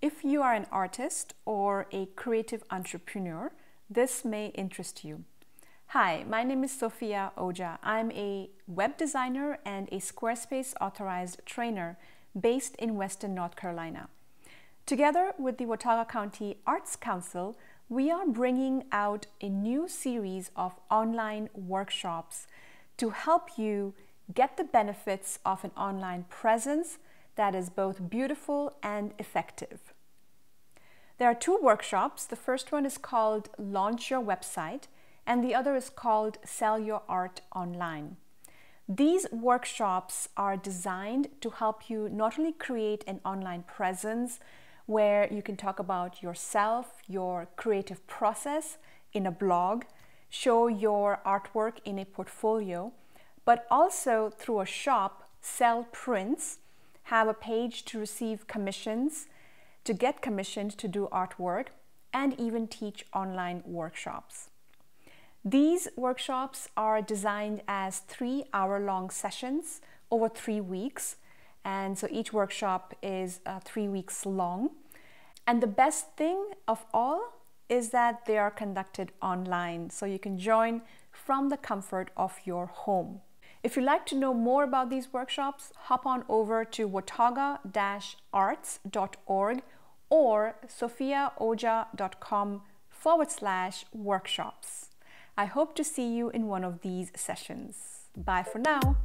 If you are an artist or a creative entrepreneur, this may interest you. Hi, my name is Sofia Oja. I'm a web designer and a Squarespace authorized trainer based in Western North Carolina. Together with the Watauga County Arts Council, we are bringing out a new series of online workshops to help you Get the benefits of an online presence that is both beautiful and effective. There are two workshops. The first one is called Launch Your Website, and the other is called Sell Your Art Online. These workshops are designed to help you not only create an online presence where you can talk about yourself, your creative process in a blog, show your artwork in a portfolio, but also through a shop sell prints, have a page to receive commissions, to get commissioned to do artwork, and even teach online workshops. These workshops are designed as three hour long sessions over three weeks. And so each workshop is uh, three weeks long. And the best thing of all is that they are conducted online. So you can join from the comfort of your home. If you'd like to know more about these workshops, hop on over to wataga-arts.org or sophiaoja.com forward slash workshops. I hope to see you in one of these sessions. Bye for now.